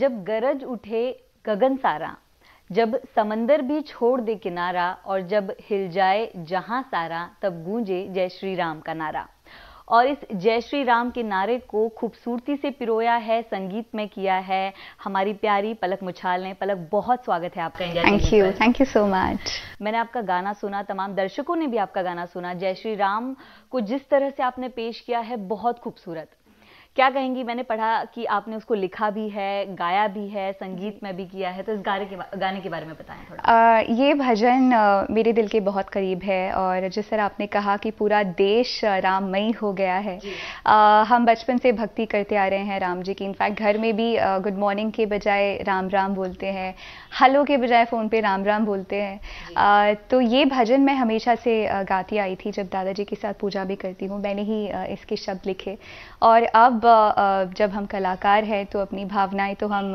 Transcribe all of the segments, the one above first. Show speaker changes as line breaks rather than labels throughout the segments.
जब गरज उठे गगन सारा जब समंदर भी छोड़ दे किनारा और जब हिल जाए जहां सारा तब गूंजे जय श्री राम का नारा और इस जय श्री राम के नारे को खूबसूरती से पिरोया है संगीत में किया है हमारी प्यारी पलक मुछाल ने पलक बहुत स्वागत है आपका India thank you thank
you so much
मैंने आपका गाना सुना तमाम दर्शकों ने भी आपका गाना सुना जय श्री राम को जिस तरह से आपने पेश किया है बहुत खूबसूरत क्या कहेंगी मैंने पढ़ा कि आपने उसको लिखा भी है गाया भी है संगीत में भी किया है तो इस गाने के गाने के बारे में बताएं
थोड़ा आ, ये भजन आ, मेरे दिल के बहुत करीब है और जिस तरह आपने कहा कि पूरा देश राममय हो गया है आ, हम बचपन से भक्ति करते आ रहे हैं राम जी की इनफैक्ट घर में भी गुड मॉर्निंग के बजाय राम राम बोलते हैं हलो के बजाय फ़ोन पर राम राम बोलते हैं तो ये भजन मैं हमेशा से गाती आई थी जब दादाजी के साथ पूजा भी करती हूँ मैंने ही इसके शब्द लिखे और अब अब जब हम कलाकार हैं तो अपनी भावनाएं तो हम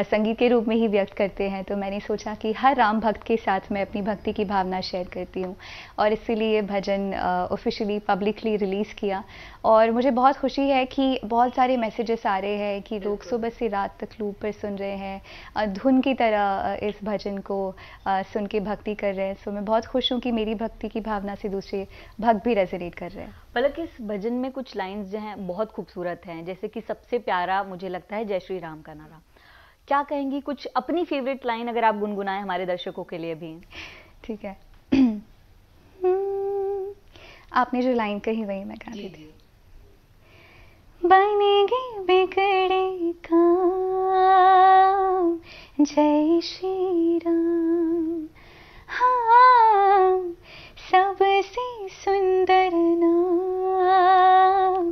संगीत के रूप में ही व्यक्त करते हैं तो मैंने सोचा कि हर राम भक्त के साथ मैं अपनी भक्ति की भावना शेयर करती हूँ और इसीलिए भजन ऑफिशियली पब्लिकली रिलीज़ किया और मुझे बहुत खुशी है कि बहुत सारे मैसेजेस आ रहे हैं कि लोग सुबह से रात तक लूप पर सुन रहे हैं धुन की तरह इस भजन को सुन के भक्ति कर रहे हैं सो मैं बहुत खुश हूँ कि मेरी भक्ति की भावना से दूसरे भक्त भी रेजोनेट कर रहे हैं
पलक मतलब इस भजन में कुछ लाइंस जो हैं बहुत खूबसूरत हैं जैसे कि सबसे प्यारा मुझे लगता है जय श्री राम का नारा क्या कहेंगी कुछ अपनी फेवरेट लाइन अगर आप गुनगुनाएं हमारे दर्शकों के लिए भी
ठीक है हम्म, आपने जो लाइन कही वही मैं
गा थी बनेगी बिगड़े का जय श्री राम सबसे सुंदर नाम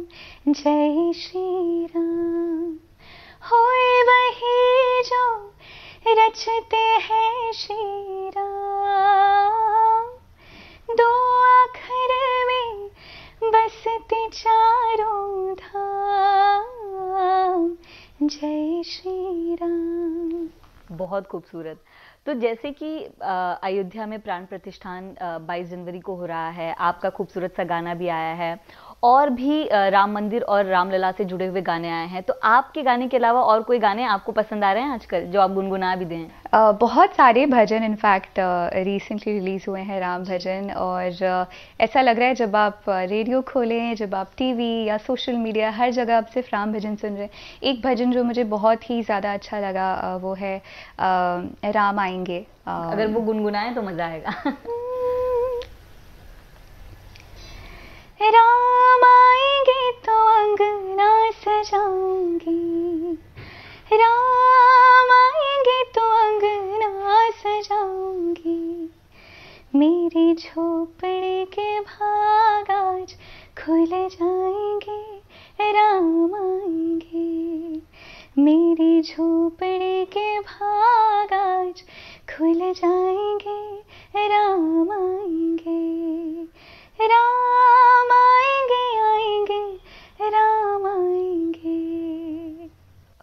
जय श्री राम होए वही जो रचते हैं श्री राम दो अखर में बसते चारों धाम जय
श्री राम बहुत खूबसूरत तो जैसे कि अयोध्या में प्राण प्रतिष्ठान 22 जनवरी को हो रहा है आपका खूबसूरत सा गाना भी आया है और भी राम मंदिर और रामलला से जुड़े हुए गाने आए हैं तो आपके गाने के अलावा और कोई गाने आपको पसंद आ रहे हैं आजकल जो आप गुनगुना भी दें
आ, बहुत सारे भजन इनफैक्ट रिसेंटली रिलीज़ हुए हैं राम भजन और ऐसा लग रहा है जब आप रेडियो खोलें जब आप टीवी या सोशल मीडिया हर जगह आप सिर्फ राम भजन सुन रहे हैं एक भजन जो मुझे बहुत ही ज़्यादा अच्छा लगा वो है आ, राम आएंगे अगर वो गुनगुनाएं तो
मज़ा आएगा झोपड़े के भाग आज खुल जाएंगे राम आएंगे राम आएंगे आएंगे राम आएंगे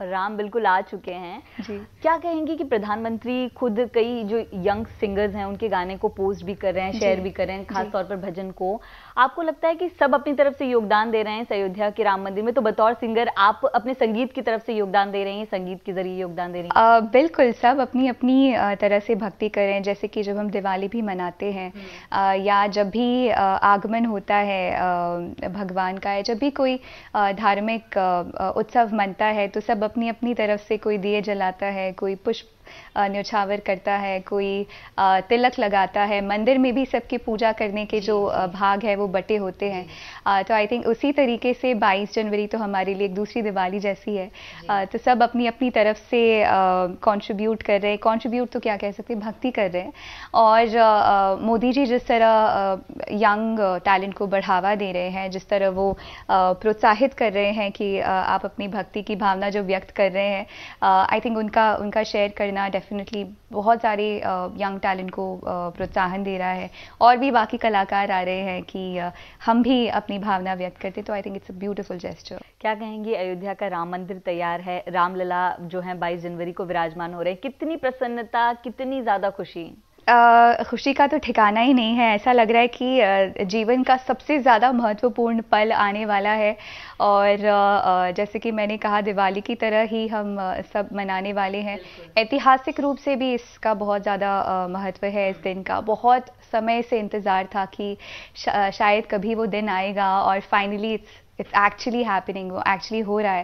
और राम बिल्कुल आ चुके हैं जी क्या कहेंगे कि प्रधानमंत्री खुद कई जो यंग सिंगर्स हैं उनके गाने को पोस्ट भी कर रहे हैं शेयर भी कर रहे हैं खासतौर पर भजन को आपको लगता है कि सब अपनी तरफ से योगदान दे रहे हैं अयोध्या के राम मंदिर में तो बतौर सिंगर आप अपने संगीत की तरफ से योगदान दे रहे हैं संगीत के जरिए योगदान दे रहे हैं
आ, बिल्कुल सब अपनी अपनी तरह से भक्ति कर रहे हैं जैसे कि जब हम दिवाली भी मनाते हैं हम्म। या जब भी आगमन होता है भगवान का या जब भी कोई धार्मिक उत्सव मनता है तो सब अपनी अपनी तरफ से कोई दिए जला जाता है कोई पुष्प न्योछावर करता है कोई तिलक लगाता है मंदिर में भी सबकी पूजा करने के जो भाग है वो बटे होते हैं तो आई थिंक उसी तरीके से 22 जनवरी तो हमारे लिए एक दूसरी दिवाली जैसी है तो सब अपनी अपनी तरफ से कॉन्ट्रीब्यूट कर रहे हैं कॉन्ट्रीब्यूट तो क्या कह सकते हैं भक्ति कर रहे हैं और मोदी जी जिस तरह यंग टैलेंट को बढ़ावा दे रहे हैं जिस तरह वो प्रोत्साहित कर रहे हैं कि आप अपनी भक्ति की भावना जो व्यक्त कर रहे हैं आई थिंक उनका उनका शेयर करना करना डेफिनेटली बहुत सारे यंग टैलेंट को प्रोत्साहन दे रहा है और भी बाकी कलाकार आ रहे हैं कि हम भी अपनी भावना व्यक्त करते तो I think it's a beautiful gesture
क्या कहेंगे अयोध्या का राम मंदिर तैयार है रामलला जो है बाईस जनवरी को विराजमान हो रहे हैं कितनी प्रसन्नता कितनी ज़्यादा खुशी
खुशी का तो ठिकाना ही नहीं है ऐसा लग रहा है कि जीवन का सबसे ज़्यादा महत्वपूर्ण पल आने वाला है और जैसे कि मैंने कहा दिवाली की तरह ही हम सब मनाने वाले हैं ऐतिहासिक रूप से भी इसका बहुत ज़्यादा महत्व है इस दिन का बहुत समय से इंतज़ार था कि शायद कभी वो दिन आएगा और finally it's it's actually happening वो एक्चुअली हो रहा है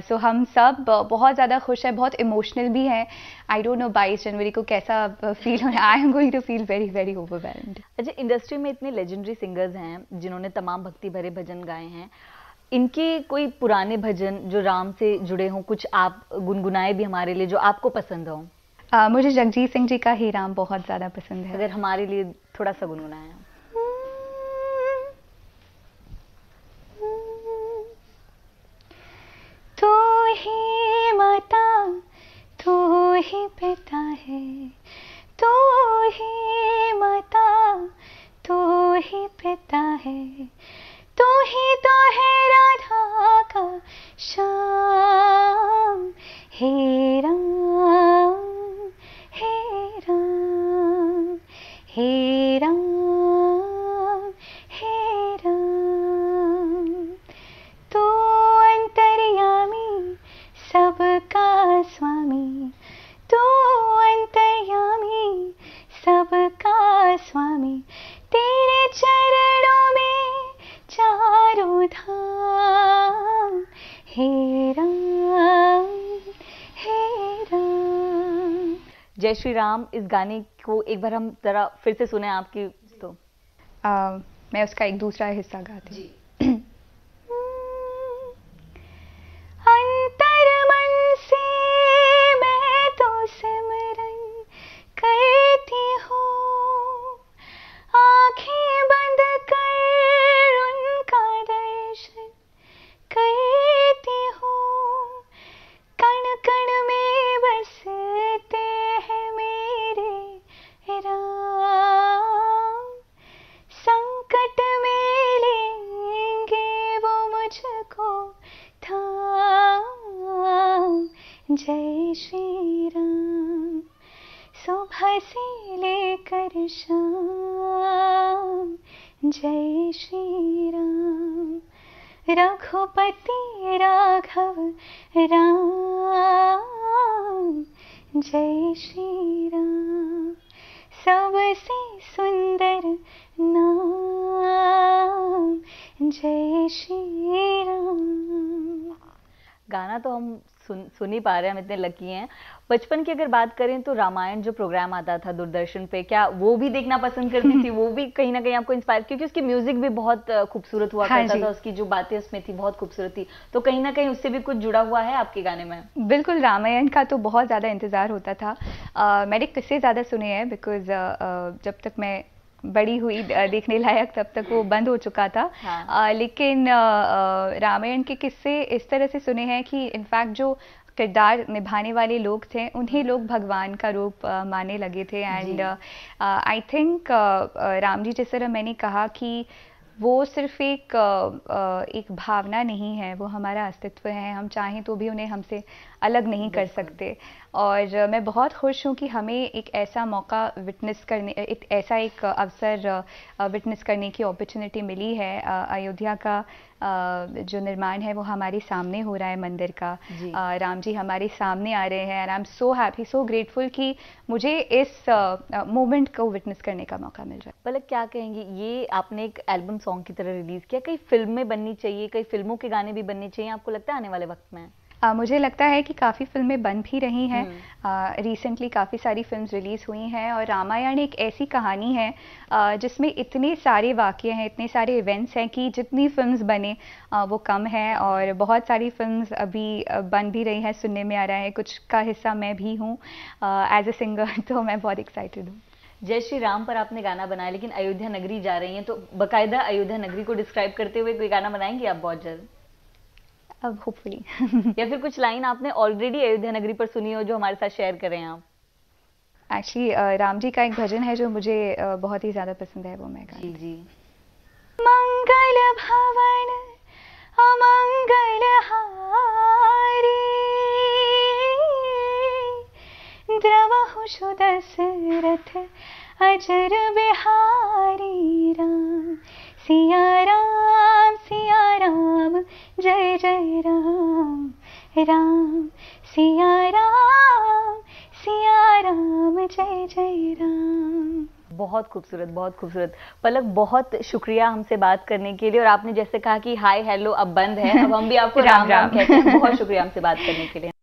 सो uh, so हम सब बहुत ज़्यादा खुश हैं बहुत इमोशनल भी हैं आई डोंट नो बाईस जनवरी को कैसा फील हो I am going to feel very very overwhelmed
अच्छा इंडस्ट्री में इतने लेजेंडरी सिंगर्स हैं जिन्होंने तमाम भक्ति भरे भजन गाए हैं इनके कोई पुराने भजन जो राम से जुड़े हों कुछ आप गुनगुनाए भी हमारे लिए जो आपको पसंद हों
uh, मुझे जगजीत सिंह जी का ही राम बहुत ज़्यादा पसंद है अगर हमारे लिए थोड़ा सा गुनगुनाया
हे राम
जय श्री राम इस गाने को एक बार हम जरा फिर से सुने आपकी तो आ, मैं उसका एक दूसरा हिस्सा गाती हूँ
जय श्री राम रघुपति राघव राम जय श्री राम सबसे सुंदर नाम जय श्री राम गाना तो हम सुन सुन ही पा
रहे हैं हम इतने लकी हैं बचपन की अगर बात करें तो रामायण जो प्रोग्राम आता था दूरदर्शन पे क्या वो भी देखना पसंद करती थी वो भी कहीं ना कहीं आपको इंस्पायर क्योंकि उसकी म्यूजिक भी बहुत खूबसूरत हुआ हाँ करता था उसकी जो बातें उसमें थी बहुत खूबसूरत थी तो कहीं ना कहीं उससे भी कुछ जुड़ा हुआ है आपके गाने में
बिल्कुल रामायण का तो बहुत ज़्यादा इंतज़ार होता था मैंने किससे ज़्यादा सुने हैं बिकॉज जब तक मैं बड़ी हुई देखने लायक तब तक वो बंद हो चुका था हाँ। आ, लेकिन रामायण के किस्से इस तरह से सुने हैं कि इनफैक्ट जो किरदार निभाने वाले लोग थे उन्हें हम्म। लोग भगवान का रूप आ, माने लगे थे and I think Ram ji जिस तरह मैंने कहा कि वो सिर्फ एक एक भावना नहीं है वो हमारा अस्तित्व है हम चाहें तो भी उन्हें हमसे अलग नहीं कर सकते और मैं बहुत खुश हूँ कि हमें एक ऐसा मौका विटनेस करने एक ऐसा एक अवसर विटनेस करने की अपॉर्चुनिटी मिली है अयोध्या का जो निर्माण है वो हमारे सामने हो रहा है मंदिर का जी। राम जी हमारे सामने आ रहे हैं I am so happy so grateful कि मुझे इस मोमेंट को विटनेस करने का मौका मिल रहा है
पलक मतलब क्या कहेंगे ये आपने एक एल्बम सॉन्ग की तरह रिलीज़ किया कई फिल्में बननी चाहिए कई फिल्मों के गाने भी बनने चाहिए आपको लगता है आने वाले वक्त में
आ, मुझे लगता है कि काफ़ी फिल्में बन भी रही हैं रिसेंटली हम्म। काफ़ी सारी फिल्म्स रिलीज़ हुई हैं और रामायण एक ऐसी कहानी है जिसमें इतने सारे वाक्य हैं इतने सारे इवेंट्स हैं कि जितनी फिल्म्स बने आ, वो कम है और बहुत सारी फिल्म्स अभी बन भी रही हैं सुनने में आ रहा है कुछ का हिस्सा मैं भी हूँ एज अ सिंगर तो मैं बहुत एक्साइटेड हूँ जय श्री
राम पर आपने गाना बनाया लेकिन अयोध्या नगरी जा रही हैं तो बकायदा अयोध्या नगरी को डिस्क्राइब करते हुए कोई गाना बनाएंगे आप बहुत जल्द
अब होपफुली
या फिर कुछ लाइन आपने ऑलरेडी अयोध्या नगरी पर सुनी हो जो हमारे साथ शेयर करें आप
एक्चुअली uh, राम जी का एक भजन है जो मुझे uh, बहुत ही ज्यादा पसंद है वो मैं जी जी मंगल
भवन अमंगल हारी द्रवहु अजर बिहारी राम सिया राम सिया राम जय राम राम सिया राम सिया राम जय जय राम
बहुत खूबसूरत बहुत खूबसूरत पलक बहुत शुक्रिया हमसे बात करने के लिए और आपने जैसे कहा कि हाय हेलो अब बंद है अब हम भी आपको राम राम, राम कहते हैं बहुत शुक्रिया हमसे बात करने के लिए